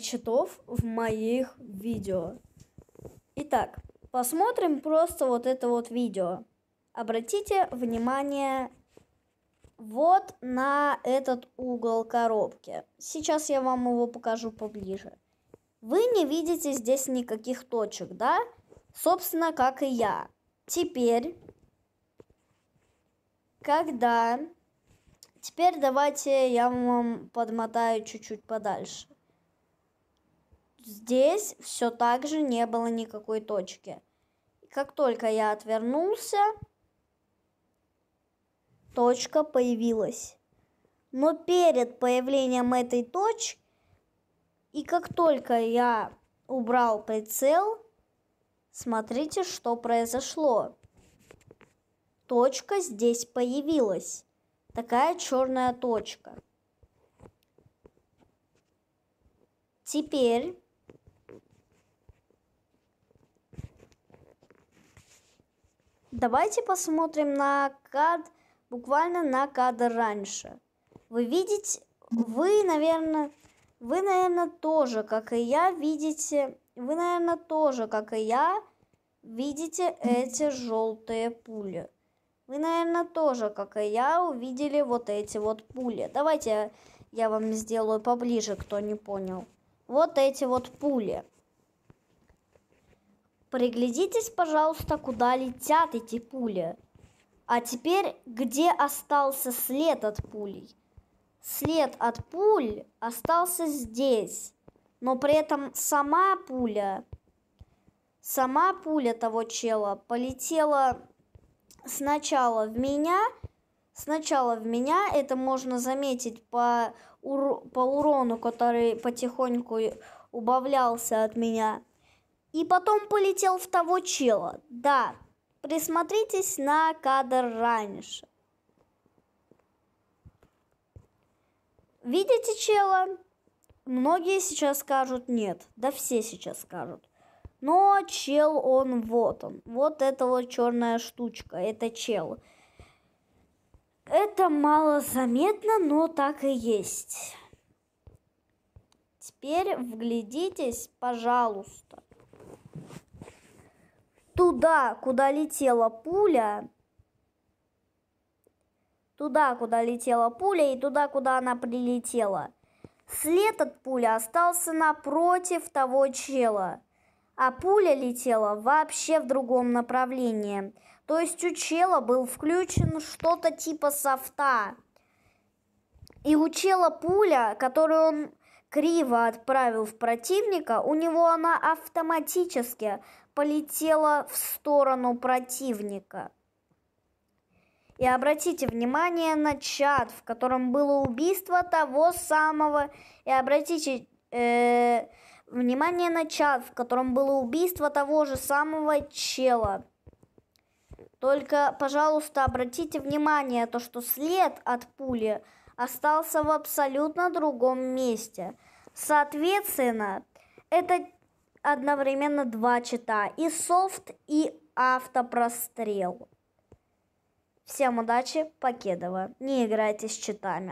читов в моих видео. Итак, посмотрим просто вот это вот видео. Обратите внимание вот на этот угол коробки. Сейчас я вам его покажу поближе. Вы не видите здесь никаких точек, да? Собственно, как и я. Теперь, когда... Теперь давайте я вам подмотаю чуть-чуть подальше здесь все так же не было никакой точки. как только я отвернулся, точка появилась. Но перед появлением этой точки, и как только я убрал прицел, смотрите, что произошло. Точка здесь появилась. Такая черная точка. Теперь Давайте посмотрим на кад буквально на кадр раньше. Вы видите, вы, наверное, вы, наверное, тоже, как и я, видите, вы, наверное, тоже, как и я, видите эти желтые пули. Вы, наверное, тоже, как и я, увидели вот эти вот пули. Давайте я вам сделаю поближе, кто не понял. Вот эти вот пули. Приглядитесь, пожалуйста, куда летят эти пули. А теперь, где остался след от пулей? След от пуль остался здесь, но при этом сама пуля, сама пуля того чела полетела сначала в меня, сначала в меня, это можно заметить по, ур по урону, который потихоньку убавлялся от меня – и потом полетел в того чела. Да, присмотритесь на кадр раньше. Видите чела? Многие сейчас скажут нет. Да все сейчас скажут. Но чел он вот он. Вот эта вот черная штучка. Это чел. Это мало заметно, но так и есть. Теперь вглядитесь, пожалуйста туда, куда летела пуля, туда, куда летела пуля и туда, куда она прилетела. След от пули остался напротив того чела, а пуля летела вообще в другом направлении. То есть у чела был включен что-то типа софта. И у чела пуля, которую он криво отправил в противника, у него она автоматически полетела в сторону противника. И обратите внимание на чат, в котором было убийство того самого. И обратите э, внимание на чат, в котором было убийство того же самого чела. Только, пожалуйста, обратите внимание, то, что след от пули – остался в абсолютно другом месте. Соответственно, это одновременно два чита, и софт, и автопрострел. Всем удачи, покедова. Не играйте с читами.